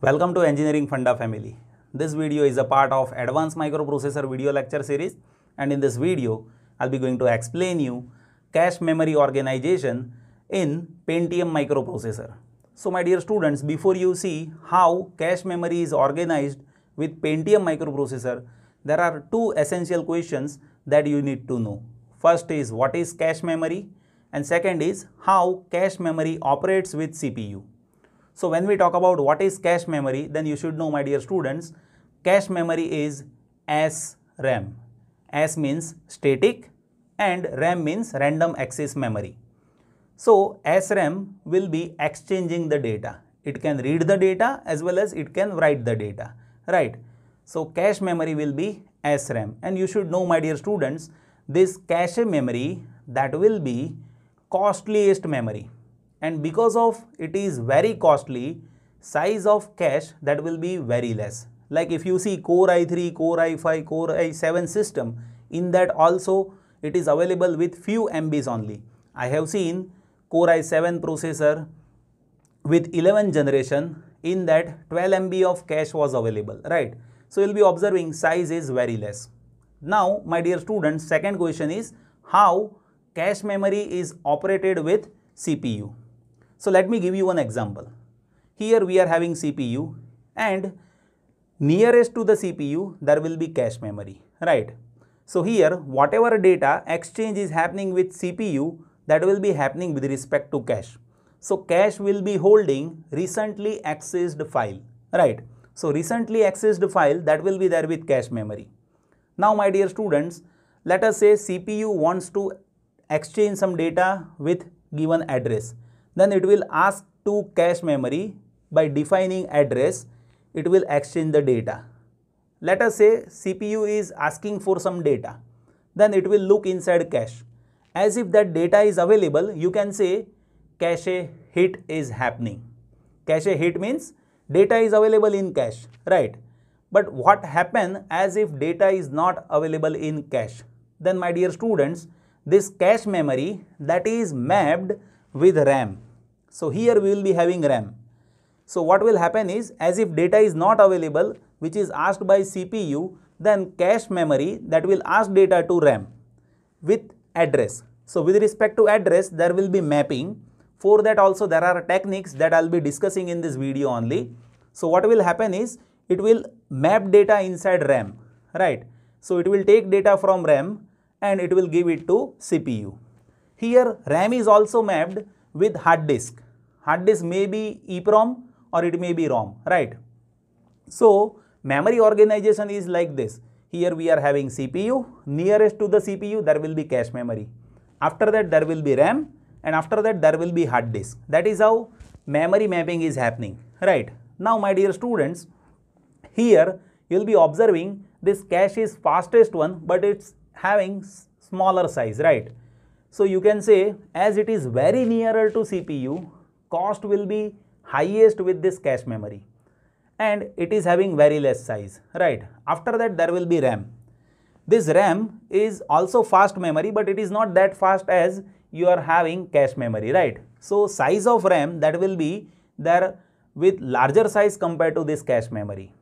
Welcome to Engineering Funda family. This video is a part of Advanced Microprocessor video lecture series and in this video I'll be going to explain you cache memory organization in Pentium microprocessor. So my dear students before you see how cache memory is organized with Pentium microprocessor there are two essential questions that you need to know. First is what is cache memory and second is how cache memory operates with CPU. So when we talk about what is cache memory, then you should know my dear students, cache memory is SRAM. S means static and RAM means random access memory. So SRAM will be exchanging the data. It can read the data as well as it can write the data, right? So cache memory will be SRAM and you should know my dear students, this cache memory that will be costliest memory and because of it is very costly, size of cache that will be very less. Like if you see Core i3, Core i5, Core i7 system, in that also it is available with few MBs only. I have seen Core i7 processor with 11 generation in that 12 MB of cache was available, right? So you'll be observing size is very less. Now, my dear students, second question is how cache memory is operated with CPU. So let me give you one example. Here we are having CPU and nearest to the CPU there will be cache memory, right? So here whatever data exchange is happening with CPU that will be happening with respect to cache. So cache will be holding recently accessed file, right? So recently accessed file that will be there with cache memory. Now my dear students, let us say CPU wants to exchange some data with given address then it will ask to cache memory by defining address, it will exchange the data. Let us say CPU is asking for some data, then it will look inside cache. As if that data is available, you can say cache hit is happening. Cache hit means data is available in cache, right? But what happen as if data is not available in cache? Then my dear students, this cache memory that is mapped with RAM so here we will be having RAM. So what will happen is as if data is not available which is asked by CPU then cache memory that will ask data to RAM with address. So with respect to address there will be mapping. For that also there are techniques that I will be discussing in this video only. So what will happen is it will map data inside RAM right. So it will take data from RAM and it will give it to CPU. Here RAM is also mapped with hard disk. Hard disk may be EEPROM or it may be ROM, right? So, memory organization is like this. Here we are having CPU, nearest to the CPU there will be cache memory. After that there will be RAM and after that there will be hard disk. That is how memory mapping is happening, right? Now my dear students, here you will be observing this cache is fastest one but it's having smaller size, right? So you can say as it is very nearer to CPU, cost will be highest with this cache memory and it is having very less size, right? After that there will be RAM. This RAM is also fast memory but it is not that fast as you are having cache memory, right? So size of RAM that will be there with larger size compared to this cache memory.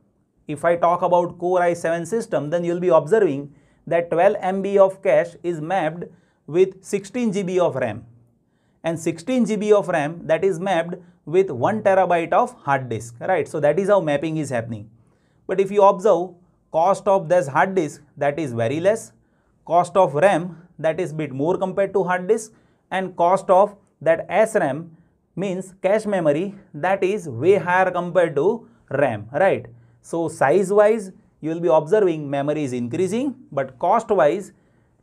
If I talk about Core i7 system then you will be observing that 12 MB of cache is mapped with 16 GB of RAM and 16 GB of RAM that is mapped with 1 terabyte of hard disk, right? So that is how mapping is happening. But if you observe cost of this hard disk that is very less, cost of RAM that is bit more compared to hard disk and cost of that SRAM means cache memory that is way higher compared to RAM, right? So size wise you will be observing memory is increasing but cost wise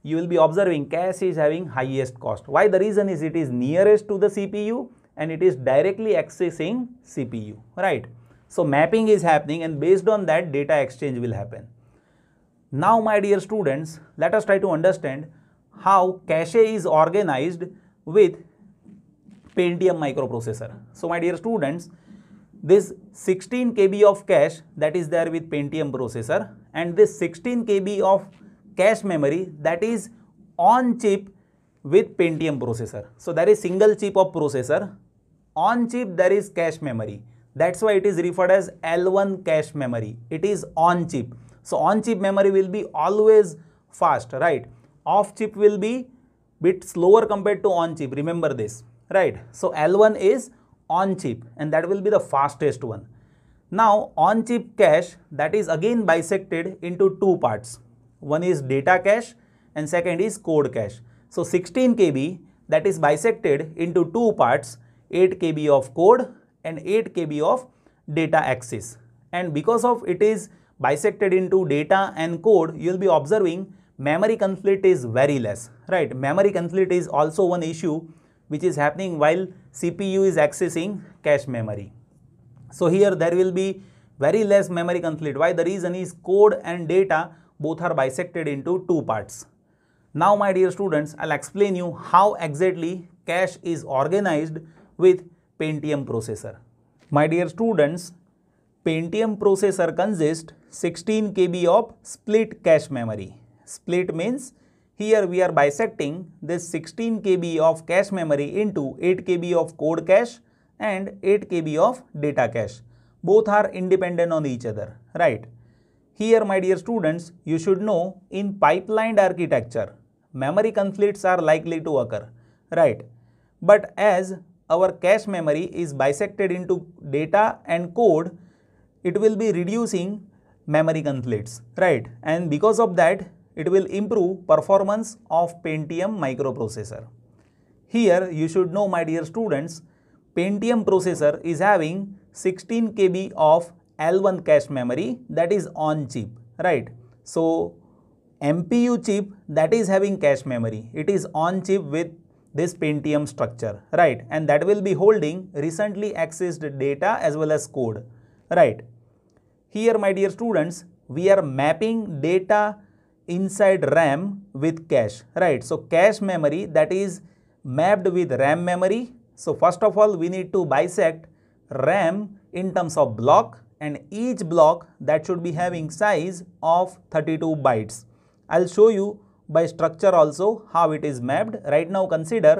you will be observing cache is having highest cost. Why? The reason is it is nearest to the CPU and it is directly accessing CPU, right? So mapping is happening and based on that data exchange will happen. Now my dear students, let us try to understand how cache is organized with Pentium microprocessor. So my dear students, this 16 KB of cache that is there with Pentium processor and this 16 KB of cache memory that is on chip with Pentium processor. So there is single chip of processor. On chip there is cache memory. That's why it is referred as L1 cache memory. It is on chip. So on chip memory will be always fast, right? Off chip will be bit slower compared to on chip. Remember this, right? So L1 is on chip and that will be the fastest one. Now on chip cache that is again bisected into two parts. One is data cache and second is code cache. So 16 KB that is bisected into two parts 8 KB of code and 8 KB of data access. And because of it is bisected into data and code, you will be observing memory conflict is very less, right? Memory conflict is also one issue which is happening while CPU is accessing cache memory. So here there will be very less memory conflict. Why? The reason is code and data both are bisected into two parts. Now my dear students, I'll explain you how exactly cache is organized with Pentium processor. My dear students, Pentium processor consists 16 KB of split cache memory. Split means here we are bisecting this 16 KB of cache memory into 8 KB of code cache and 8 KB of data cache. Both are independent on each other, right? Here, my dear students, you should know in pipelined architecture, memory conflicts are likely to occur, right? But as our cache memory is bisected into data and code, it will be reducing memory conflicts, right? And because of that, it will improve performance of Pentium microprocessor. Here, you should know, my dear students, Pentium processor is having 16 KB of L1 cache memory that is on chip, right? So, MPU chip that is having cache memory, it is on chip with this Pentium structure, right? And that will be holding recently accessed data as well as code, right? Here, my dear students, we are mapping data inside RAM with cache, right? So, cache memory that is mapped with RAM memory. So, first of all, we need to bisect RAM in terms of block and each block that should be having size of 32 bytes. I'll show you by structure also how it is mapped. Right now consider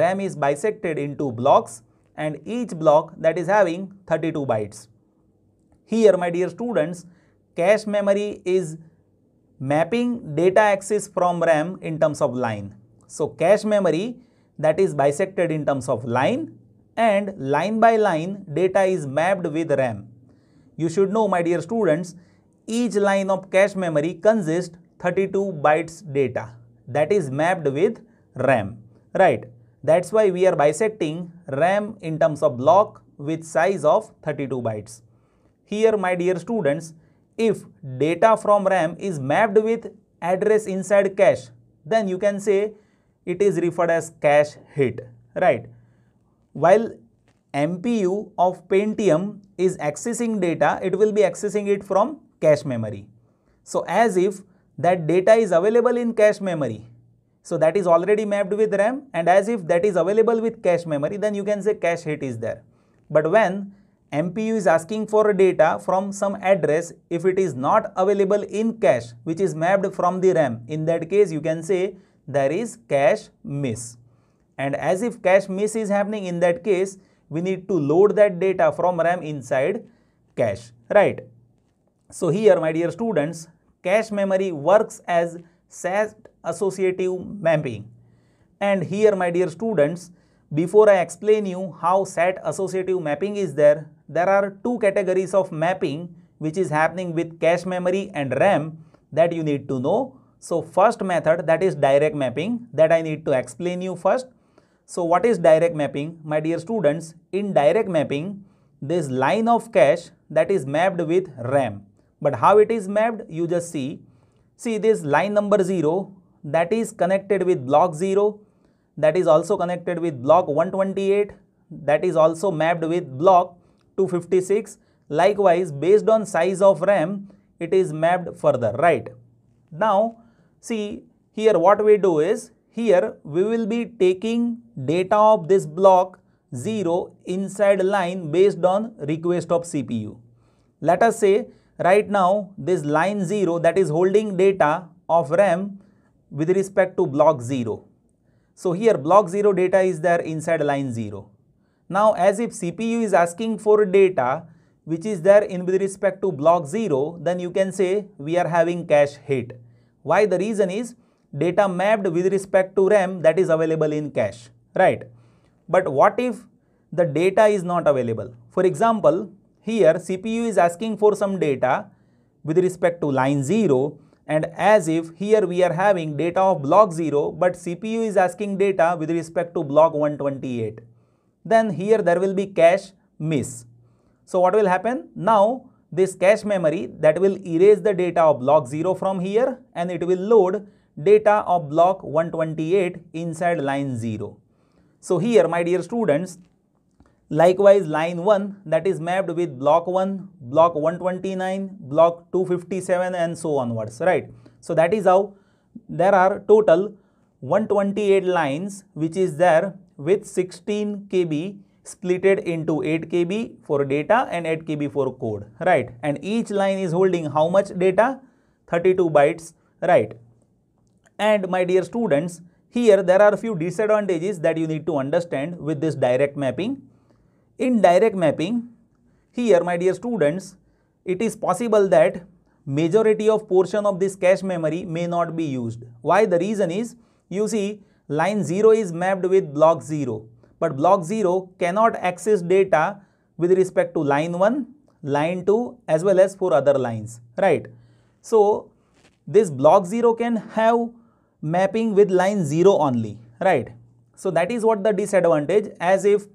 RAM is bisected into blocks and each block that is having 32 bytes. Here my dear students, cache memory is mapping data axis from RAM in terms of line. So cache memory that is bisected in terms of line and line by line data is mapped with RAM. You should know, my dear students, each line of cache memory consists 32 bytes data that is mapped with RAM, right? That's why we are bisecting RAM in terms of block with size of 32 bytes. Here, my dear students, if data from RAM is mapped with address inside cache, then you can say it is referred as cache hit, right? While MPU of Pentium is accessing data, it will be accessing it from cache memory. So, as if that data is available in cache memory. So, that is already mapped with RAM and as if that is available with cache memory, then you can say cache hit is there. But when MPU is asking for data from some address, if it is not available in cache, which is mapped from the RAM, in that case, you can say there is cache miss. And as if cache miss is happening in that case, we need to load that data from RAM inside cache, right? So here, my dear students, cache memory works as set associative mapping. And here, my dear students, before I explain you how SAT associative mapping is there, there are two categories of mapping which is happening with cache memory and RAM that you need to know. So first method that is direct mapping that I need to explain you first so what is direct mapping? My dear students, in direct mapping, this line of cache that is mapped with RAM. But how it is mapped? You just see. See this line number 0 that is connected with block 0 that is also connected with block 128 that is also mapped with block 256 likewise based on size of RAM it is mapped further right now see here what we do is here we will be taking data of this block 0 inside line based on request of CPU. Let us say right now this line 0 that is holding data of RAM with respect to block 0. So here block 0 data is there inside line 0. Now as if CPU is asking for data which is there in with respect to block 0 then you can say we are having cache hit. Why the reason is data mapped with respect to RAM that is available in cache, right? But what if the data is not available? For example, here CPU is asking for some data with respect to line 0 and as if here we are having data of block 0 but CPU is asking data with respect to block 128. Then here there will be cache miss. So what will happen? Now this cache memory that will erase the data of block 0 from here and it will load data of block 128 inside line 0. So here my dear students, likewise line 1 that is mapped with block 1, block 129, block 257 and so onwards, right. So that is how there are total 128 lines which is there with 16 KB splitted into 8 KB for data and 8 KB for code, right. And each line is holding how much data? 32 bytes, right. And my dear students, here there are a few disadvantages that you need to understand with this direct mapping. In direct mapping, here my dear students, it is possible that majority of portion of this cache memory may not be used. Why? The reason is, you see line 0 is mapped with block 0, but block 0 cannot access data with respect to line 1, line 2 as well as for other lines, right? So, this block 0 can have mapping with line 0 only, right? So that is what the disadvantage as if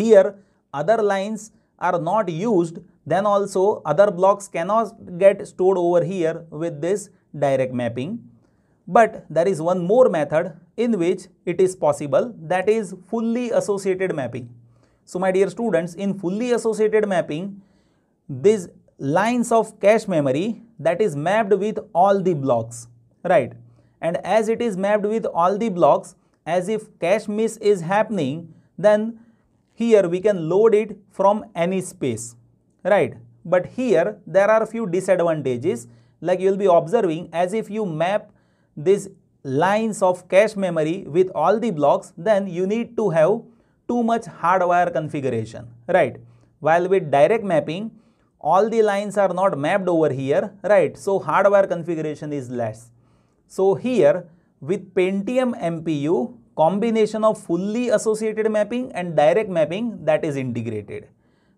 here other lines are not used then also other blocks cannot get stored over here with this direct mapping. But there is one more method in which it is possible that is fully associated mapping. So my dear students in fully associated mapping these lines of cache memory that is mapped with all the blocks right and as it is mapped with all the blocks as if cache miss is happening then here we can load it from any space right but here there are few disadvantages like you will be observing as if you map these lines of cache memory with all the blocks then you need to have too much hardware configuration right while with direct mapping all the lines are not mapped over here right so hardware configuration is less so here with Pentium MPU, combination of fully associated mapping and direct mapping that is integrated.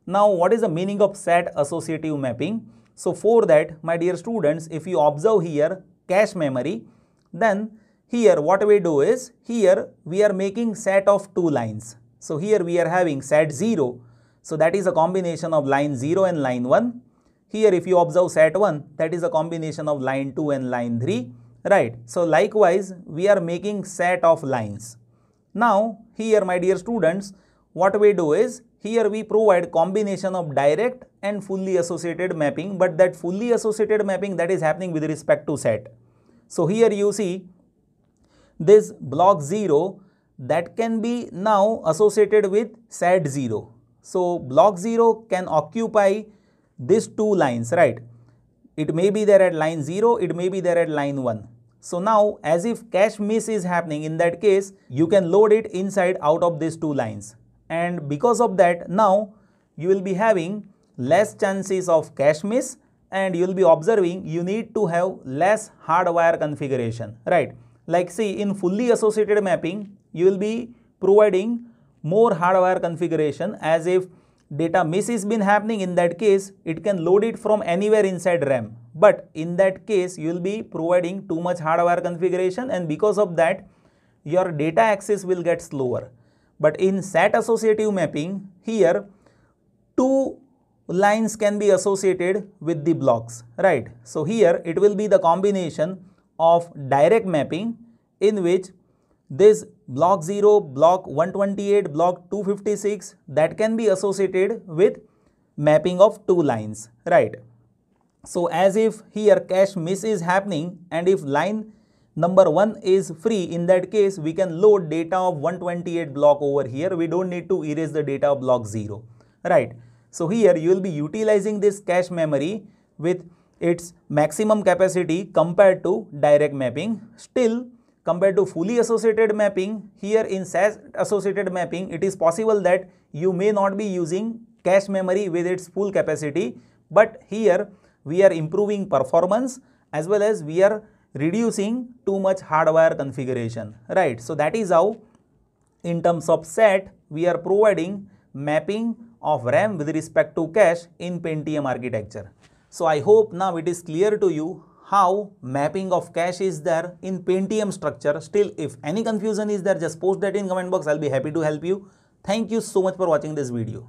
Now what is the meaning of SAT associative mapping? So for that, my dear students, if you observe here cache memory, then here what we do is, here we are making set of two lines. So here we are having set 0. So that is a combination of line 0 and line 1. Here if you observe set 1, that is a combination of line 2 and line 3 right so likewise we are making set of lines now here my dear students what we do is here we provide combination of direct and fully associated mapping but that fully associated mapping that is happening with respect to set so here you see this block 0 that can be now associated with set 0 so block 0 can occupy these two lines right it may be there at line 0, it may be there at line 1. So now as if cache miss is happening in that case, you can load it inside out of these two lines. And because of that, now you will be having less chances of cache miss and you will be observing you need to have less hardwire configuration, right? Like see in fully associated mapping, you will be providing more hardware configuration as if data miss is been happening in that case it can load it from anywhere inside RAM but in that case you will be providing too much hardware configuration and because of that your data access will get slower but in SAT associative mapping here two lines can be associated with the blocks right so here it will be the combination of direct mapping in which this block 0, block 128, block 256 that can be associated with mapping of two lines, right? So as if here cache miss is happening and if line number 1 is free in that case we can load data of 128 block over here we don't need to erase the data of block 0 right so here you will be utilizing this cache memory with its maximum capacity compared to direct mapping still compared to fully associated mapping, here in SAS associated mapping, it is possible that you may not be using cache memory with its full capacity, but here we are improving performance as well as we are reducing too much hardware configuration, right? So that is how in terms of set, we are providing mapping of RAM with respect to cache in Pentium architecture. So I hope now it is clear to you how mapping of cache is there in Pentium structure. Still, if any confusion is there, just post that in comment box. I'll be happy to help you. Thank you so much for watching this video.